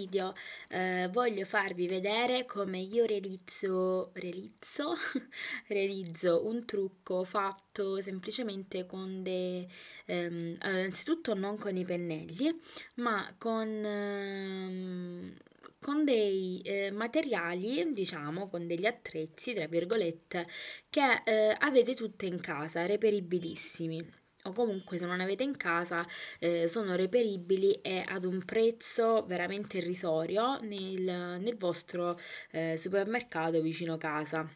video eh, voglio farvi vedere come io realizzo, realizzo, realizzo un trucco fatto semplicemente con dei, ehm, allora, innanzitutto non con i pennelli, ma con... Ehm, con dei eh, materiali, diciamo, con degli attrezzi, tra virgolette, che eh, avete tutte in casa, reperibilissimi o comunque se non avete in casa eh, sono reperibili e ad un prezzo veramente irrisorio nel, nel vostro eh, supermercato vicino casa.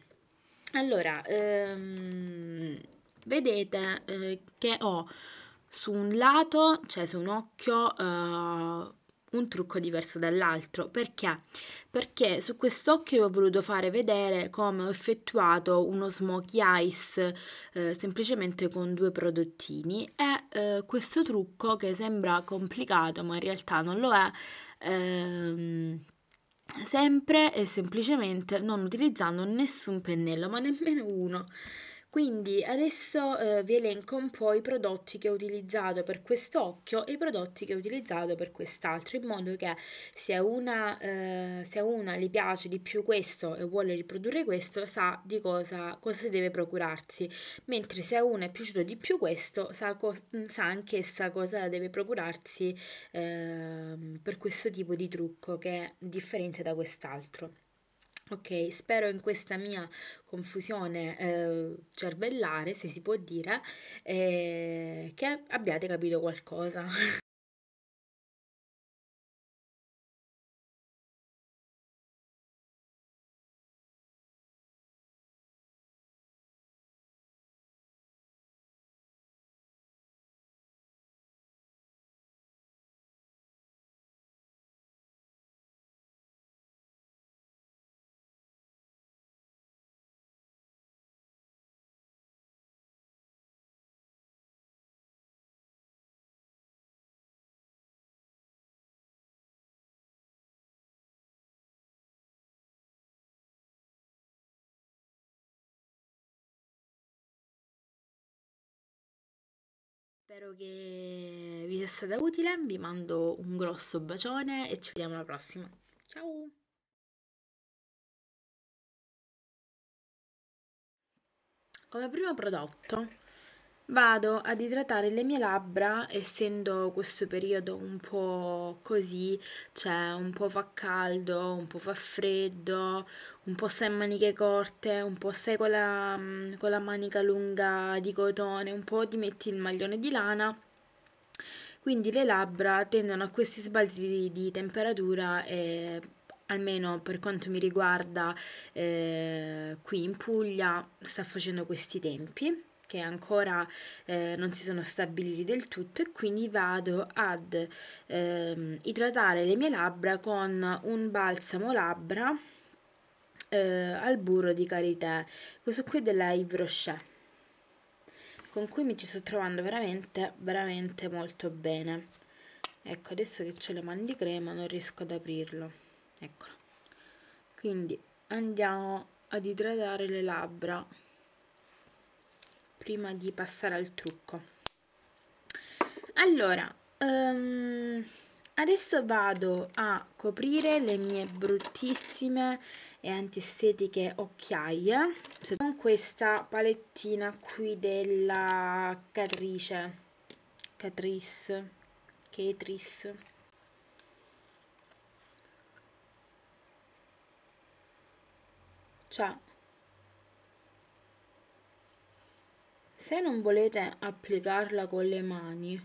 Allora, ehm, vedete eh, che ho su un lato, cioè su un occhio, eh, un trucco diverso dall'altro. Perché? Perché su quest'occhio ho voluto fare vedere come ho effettuato uno smokey ice eh, semplicemente con due prodottini e eh, questo trucco che sembra complicato ma in realtà non lo è. Ehm, sempre e semplicemente non utilizzando nessun pennello ma nemmeno uno quindi adesso eh, vi elenco un po' i prodotti che ho utilizzato per quest'occhio e i prodotti che ho utilizzato per quest'altro, in modo che se a una, eh, se una gli piace di più questo e vuole riprodurre questo, sa di cosa, cosa si deve procurarsi, mentre se a una è piaciuto di più questo, sa, co- mm, sa anch'essa cosa deve procurarsi eh, per questo tipo di trucco che è differente da quest'altro. Ok, spero in questa mia confusione eh, cervellare, se si può dire, eh, che abbiate capito qualcosa. Spero che vi sia stata utile, vi mando un grosso bacione e ci vediamo alla prossima. Ciao! Come primo prodotto Vado ad idratare le mie labbra, essendo questo periodo un po' così, cioè un po' fa caldo, un po' fa freddo, un po' stai in maniche corte, un po' stai con la, mm, con la manica lunga di cotone, un po' ti metti il maglione di lana. Quindi le labbra tendono a questi sbalzi di temperatura e almeno per quanto mi riguarda eh, qui in Puglia sta facendo questi tempi che ancora eh, non si sono stabiliti del tutto e quindi vado ad eh, idratare le mie labbra con un balsamo labbra eh, al burro di karité questo qui è della Yves Rocher con cui mi ci sto trovando veramente veramente molto bene ecco adesso che ho le mani di crema non riesco ad aprirlo eccolo quindi andiamo ad idratare le labbra prima di passare al trucco allora um, adesso vado a coprire le mie bruttissime e antistetiche occhiaie con questa palettina qui della Catrice Catrice Catrice cioè Se non volete applicarla con le mani,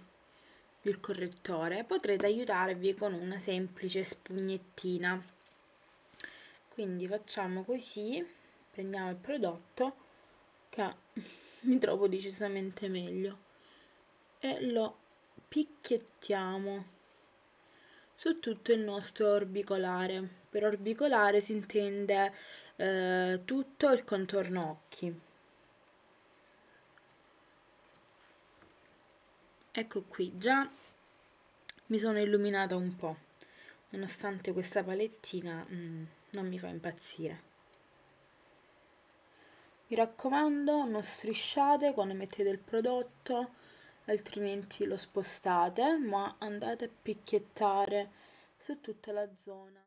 il correttore, potrete aiutarvi con una semplice spugnettina. Quindi facciamo così, prendiamo il prodotto che mi trovo decisamente meglio e lo picchiettiamo su tutto il nostro orbicolare. Per orbicolare si intende eh, tutto il contorno occhi. ecco qui già mi sono illuminata un po' nonostante questa palettina mh, mm, non mi fa impazzire mi raccomando non strisciate quando mettete il prodotto altrimenti lo spostate ma andate a picchiettare su tutta la zona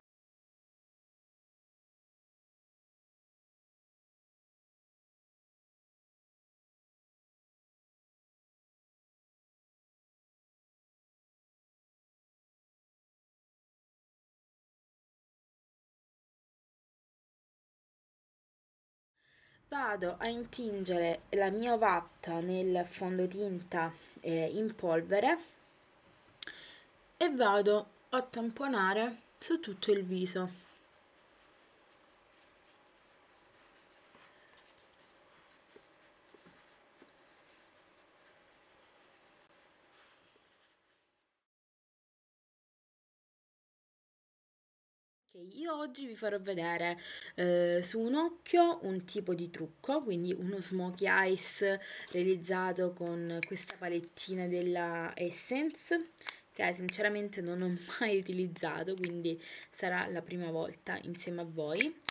vado a intingere la mia vatta nel fondotinta eh, in polvere e vado a tamponare su tutto il viso Io oggi vi farò vedere eh, su un occhio un tipo di trucco, quindi uno smokey eyes realizzato con questa palettina della Essence che sinceramente non ho mai utilizzato, quindi sarà la prima volta insieme a voi.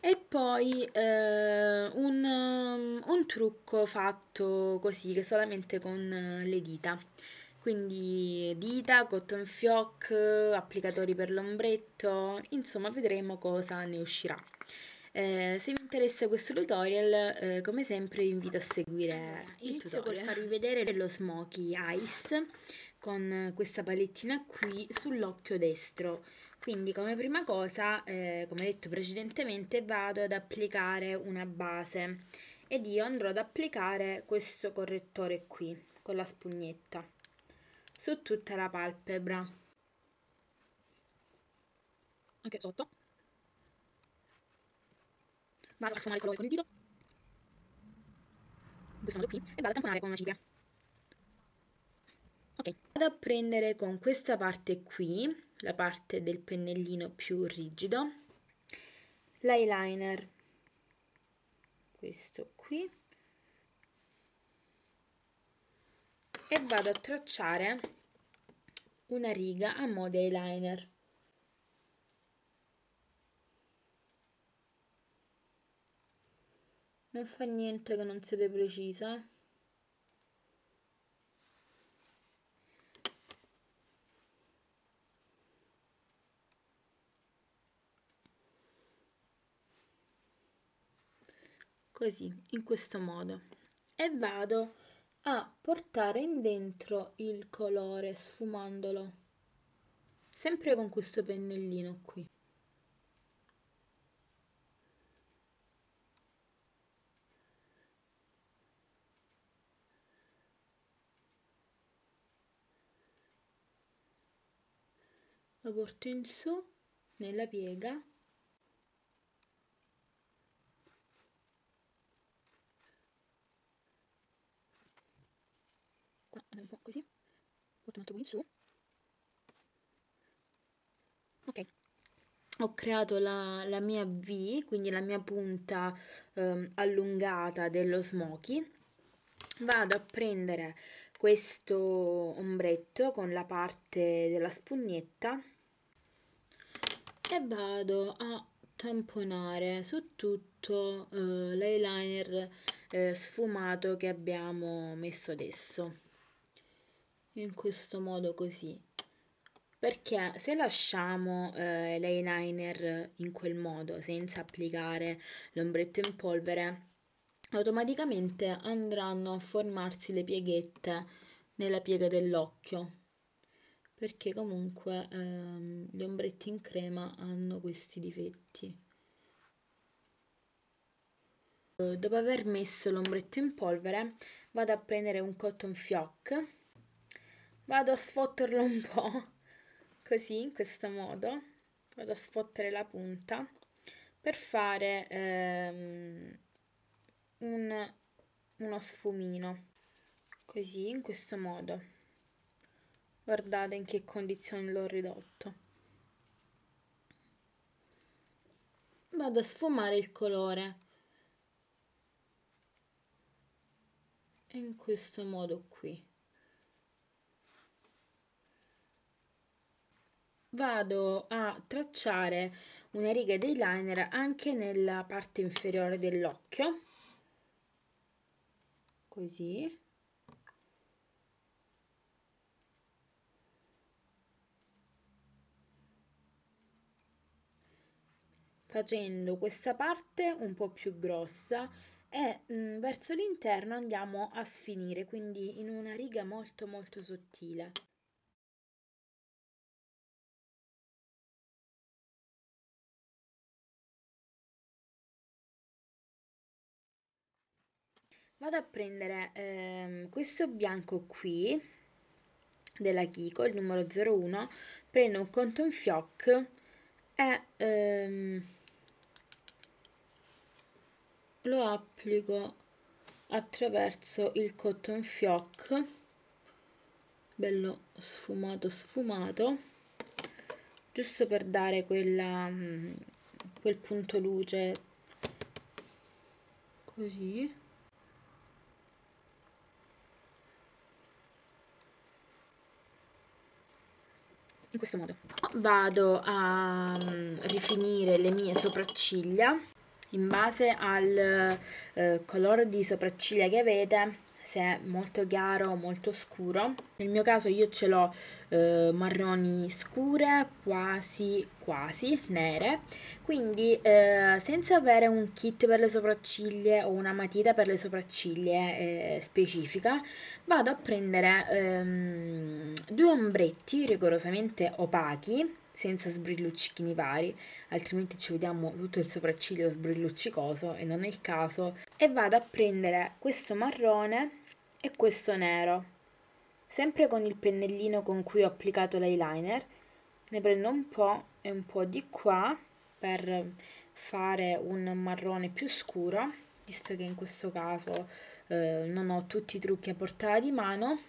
E poi eh, un, um, un trucco fatto così, che solamente con eh, le dita quindi dita, cotton fioc, applicatori per l'ombretto, insomma vedremo cosa ne uscirà. Eh, se vi interessa questo tutorial, eh, come sempre vi invito a seguire il Inizio tutorial. Inizio col farvi vedere lo Smoky Ice con questa palettina qui sull'occhio destro. Quindi come prima cosa, eh, come detto precedentemente, vado ad applicare una base ed io andrò ad applicare questo correttore qui con la spugnetta su tutta la palpebra. Anche sotto. Vado a sfumare il colore con il dito. In questo modo qui. E vado a tamponare con una cinghia. Ok. Vado a prendere con questa parte qui, la parte del pennellino più rigido, l'eyeliner. Questo qui. e vado a tracciare una riga a mo' di eyeliner non fa niente che non siete precisa così in questo modo e vado a portare in dentro il colore sfumandolo sempre con questo pennellino qui lo porto in su nella piega vado un po' così porto un altro po' in su ok ho creato la, la, mia V, quindi la mia punta ehm, allungata dello smoky. Vado a prendere questo ombretto con la parte della spugnetta e vado a tamponare su tutto eh, l'eyeliner eh, sfumato che abbiamo messo adesso in questo modo così. Perché se lasciamo eh, l'eyeliner in quel modo, senza applicare l'ombretto in polvere, automaticamente andranno a formarsi le pieghette nella piega dell'occhio. Perché comunque ehm, gli ombretti in crema hanno questi difetti. Dopo aver messo l'ombretto in polvere, vado a prendere un cotton fioc vado a sfotterlo un po' così in questo modo vado a sfottere la punta per fare ehm, un, uno sfumino così in questo modo guardate in che condizioni l'ho ridotto vado a sfumare il colore in questo modo qui vado a tracciare una riga di eyeliner anche nella parte inferiore dell'occhio così facendo questa parte un po' più grossa e mh, mm, verso l'interno andiamo a sfinire quindi in una riga molto molto sottile Vado a prendere ehm, questo bianco qui della Kiko, il numero 01, prendo un cotton fioc e ehm, lo applico attraverso il cotton fioc bello sfumato sfumato giusto per dare quella, mm, quel punto luce così in questo modo. Vado a mm, rifinire le mie sopracciglia in base al eh, colore di sopracciglia che avete se è molto chiaro o molto scuro. Nel mio caso io ce l'ho eh, marroni scure, quasi quasi nere, quindi eh, senza avere un kit per le sopracciglia o una matita per le sopracciglia eh, specifica, vado a prendere ehm, due ombretti rigorosamente opachi senza sbrilluccichini vari, altrimenti ci vediamo tutto il sopracciglio sbrilluccicoso e non è il caso. E vado a prendere questo marrone e questo nero, sempre con il pennellino con cui ho applicato l'eyeliner. Ne prendo un po' e un po' di qua per fare un marrone più scuro, visto che in questo caso eh, non ho tutti i trucchi a portata di mano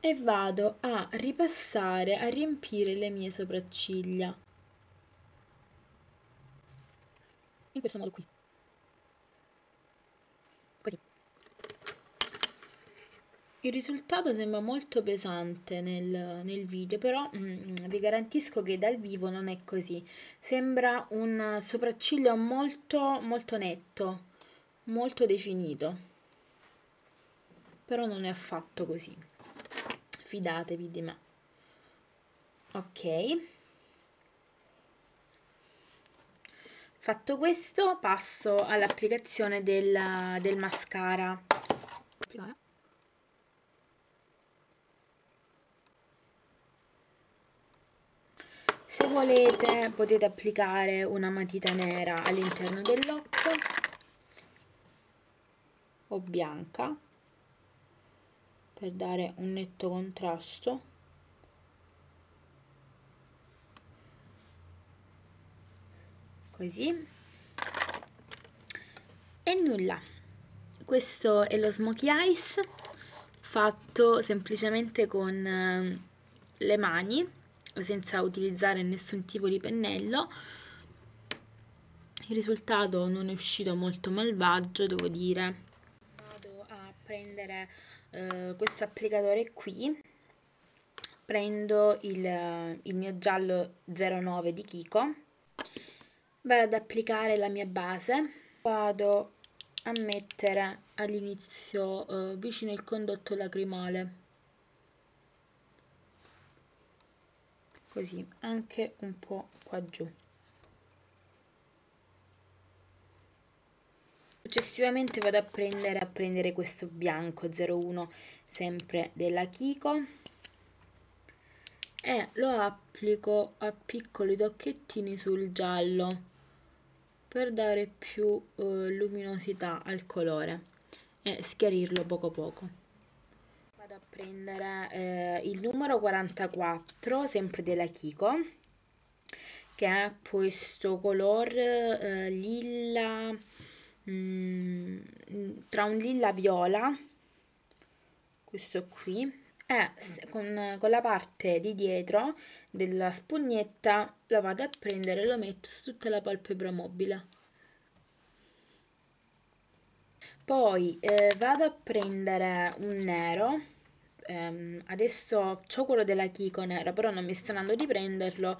e vado a ripassare, a riempire le mie sopracciglia. In questo modo qui. Così. Il risultato sembra molto pesante nel, nel video, però mm, mm vi garantisco che dal vivo non è così. Sembra un sopracciglio molto, molto netto, molto definito. Però non è affatto così fidatevi di me. Ok. Fatto questo passo all'applicazione del, del mascara. Eh. Se volete potete applicare una matita nera all'interno dell'occhio o bianca per dare un netto contrasto così e nulla questo è lo smokey ice fatto semplicemente con eh, le mani senza utilizzare nessun tipo di pennello il risultato non è uscito molto malvagio devo dire vado a prendere eh, questo applicatore qui prendo il, il mio giallo 09 di Kiko vado ad applicare la mia base vado a mettere all'inizio eh, vicino il condotto lacrimale così anche un po' qua giù Successivamente vado a prendere, a prendere questo bianco 01 sempre della Kiko e lo applico a piccoli tocchettini sul giallo per dare più eh, luminosità al colore e schiarirlo poco poco. Vado a prendere eh, il numero 44 sempre della Kiko che è questo color eh, lilla Mm, mm, tra un lilla viola, questo qui, e con, con la parte di dietro della spugnetta la vado a prendere e la metto su tutta la palpebra mobile poi eh, vado a prendere un nero ehm, adesso ho quello della Kiko nero però non mi sta andando di prenderlo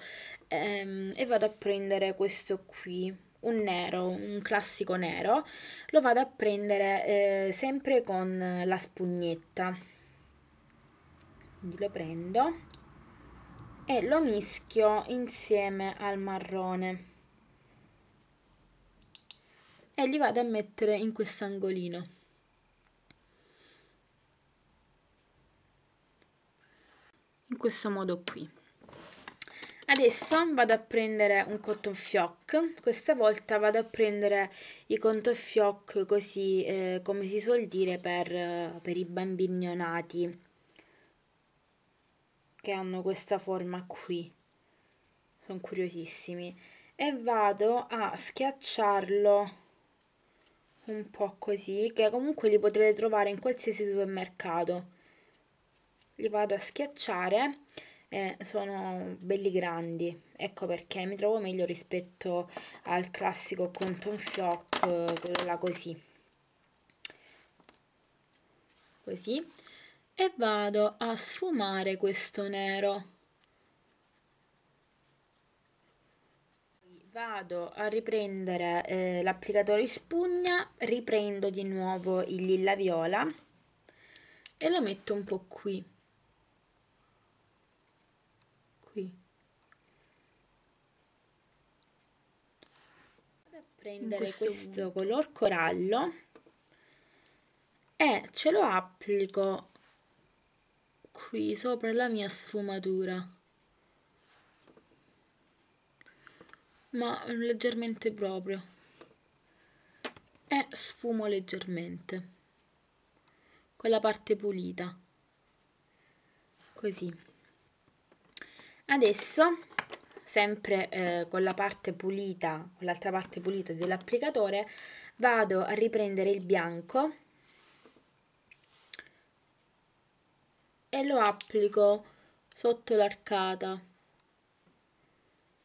ehm, e vado a prendere questo qui un nero, un classico nero, lo vado a prendere eh, sempre con la spugnetta. Quindi lo prendo e lo mischio insieme al marrone e li vado a mettere in quest'angolino. In questo modo qui. Adesso vado a prendere un cotton fioc, questa volta vado a prendere i cotton fioc così eh, come si suol dire per, per i bambini neonati che hanno questa forma qui, sono curiosissimi, e vado a schiacciarlo un po' così, che comunque li potrete trovare in qualsiasi supermercato. Li vado a schiacciare eh, sono belli grandi. Ecco perché mi trovo meglio rispetto al classico Conton Fioc, eh, quello là così. Così. E vado a sfumare questo nero. vado a riprendere eh, l'applicatore in spugna, riprendo di nuovo il lilla viola e lo metto un po' qui. prendere questo, questo color corallo e ce lo applico qui sopra la mia sfumatura ma leggermente proprio e sfumo leggermente quella parte pulita così adesso sempre eh, con la parte pulita, con l'altra parte pulita dell'applicatore, vado a riprendere il bianco e lo applico sotto l'arcata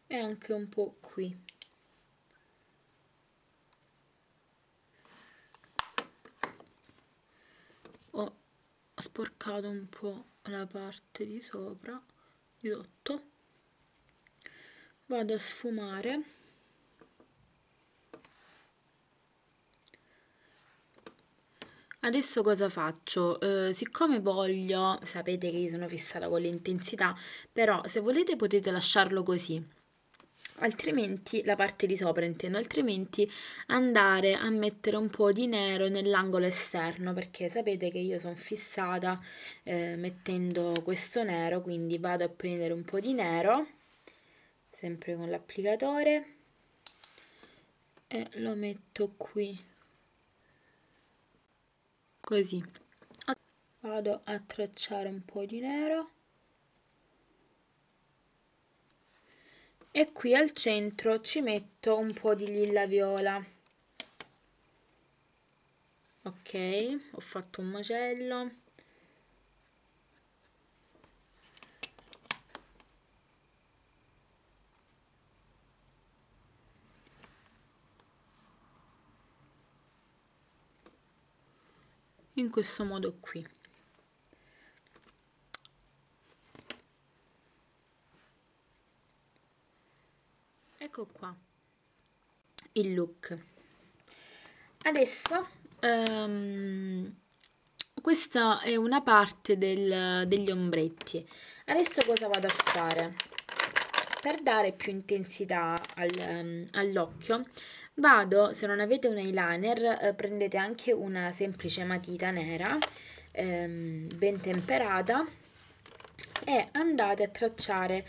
e anche un po' qui. Ho sporcato un po' la parte di sopra, di sotto vado a sfumare Adesso cosa faccio? Eh, siccome voglio, sapete che io sono fissata con l'intensità, però se volete potete lasciarlo così, altrimenti la parte di sopra intendo, altrimenti andare a mettere un po' di nero nell'angolo esterno, perché sapete che io sono fissata eh, mettendo questo nero, quindi vado a prendere un po' di nero sempre con l'applicatore e lo metto qui così vado a tracciare un po' di nero e qui al centro ci metto un po' di lilla viola ok ho fatto un macello in questo modo qui ecco qua il look adesso um, questa è una parte del, degli ombretti adesso cosa vado a fare per dare più intensità al, um, all'occhio Vado, se non avete un eyeliner, eh, prendete anche una semplice matita nera, ehm, ben temperata, e andate a tracciare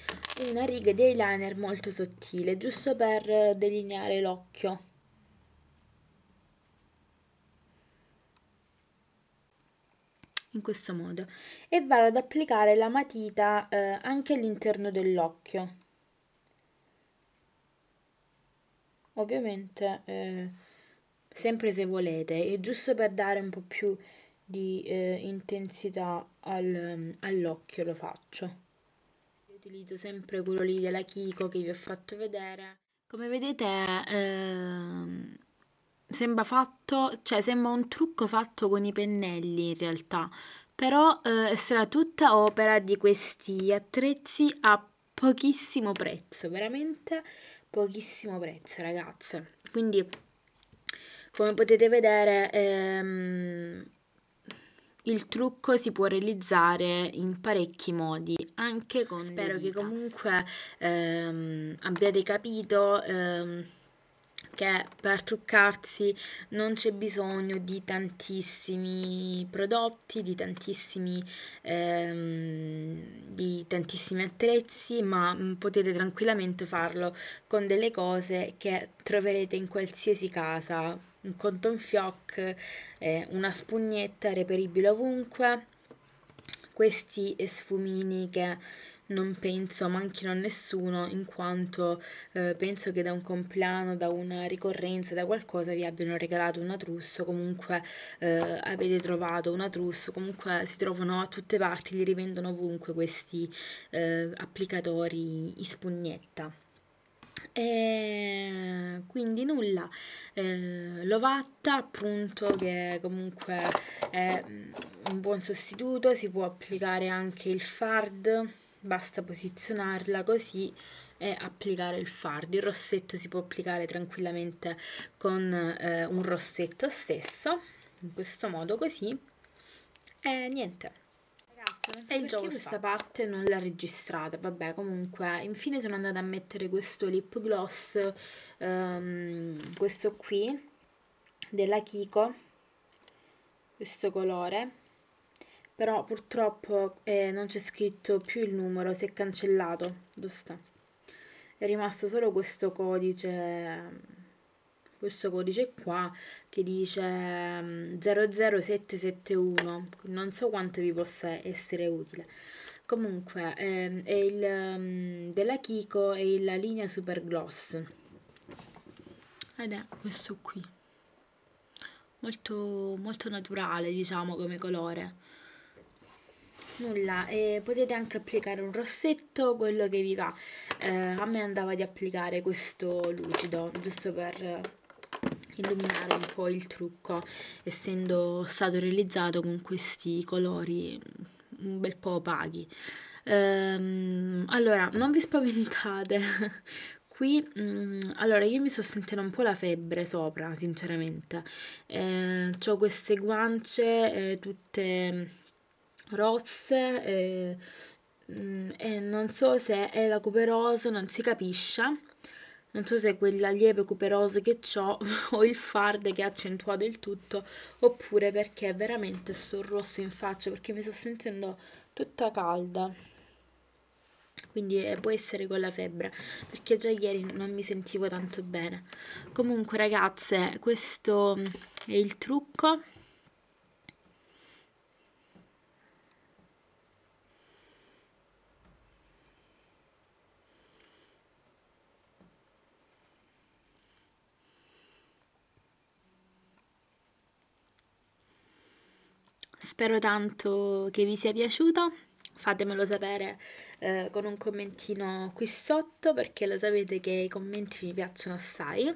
una riga di eyeliner molto sottile, giusto per eh, delineare l'occhio. in questo modo e vado ad applicare la matita eh, anche all'interno dell'occhio Ovviamente, eh, sempre se volete, è giusto per dare un po' più di eh, intensità al, mm, all'occhio lo faccio. Io utilizzo sempre quello lì della Kiko che vi ho fatto vedere. Come vedete, ehm, sembra fatto, cioè sembra un trucco fatto con i pennelli in realtà, però eh, sarà tutta opera di questi attrezzi a pochissimo prezzo, veramente pochissimo prezzo ragazze. Quindi come potete vedere ehm, il trucco si può realizzare in parecchi modi, anche con... Spero che comunque ehm, abbiate capito. Ehm, perché per truccarsi non c'è bisogno di tantissimi prodotti, di tantissimi, ehm, di tantissimi attrezzi, ma mm, potete tranquillamente farlo con delle cose che troverete in qualsiasi casa, un cotton fioc, eh, una spugnetta reperibile ovunque, questi sfumini che non penso manchino a nessuno in quanto eh, penso che da un compleanno, da una ricorrenza, da qualcosa vi abbiano regalato un atrusso, comunque eh, avete trovato un atrusso, comunque si trovano a tutte parti, li rivendono ovunque questi eh, applicatori in spugnetta. E quindi nulla, eh, Lovatta appunto che comunque è un buon sostituto, si può applicare anche il fard basta posizionarla così e applicare il fardo. Il rossetto si può applicare tranquillamente con eh, un rossetto stesso, in questo modo così, e niente. Ragazzi, so e il gioco questa parte non l'ha registrata, vabbè comunque, infine sono andata a mettere questo lip gloss, ehm, questo qui, della Kiko, questo colore però purtroppo eh, non c'è scritto più il numero, si è cancellato, dove sta? È rimasto solo questo codice mm, questo codice qua che dice 00771 mm, non so quanto vi possa essere utile comunque ehm, è il mm, della Kiko e la linea super gloss ed è questo qui molto, molto naturale diciamo come colore nulla e potete anche applicare un rossetto quello che vi va eh, a me andava di applicare questo lucido giusto per illuminare un po' il trucco essendo stato realizzato con questi colori mm, un bel po' opachi ehm, allora non vi spaventate qui mh, mm, allora io mi sto sentendo un po' la febbre sopra sinceramente eh, ho queste guance eh, tutte rosse e, mm, e non so se è la cuperose, non si capisce. Non so se è quella lieve cuperose che ho o il fard che ha accentuato il tutto oppure perché veramente sono rosso in faccia perché mi sto sentendo tutta calda. Quindi eh, può essere con la febbre, perché già ieri non mi sentivo tanto bene. Comunque ragazze, questo mm, è il trucco. Spero tanto che vi sia piaciuto. Fatemelo sapere eh, con un commentino qui sotto perché lo sapete che i commenti mi piacciono assai.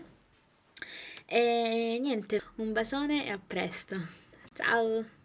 E niente, un bacione e a presto. Ciao!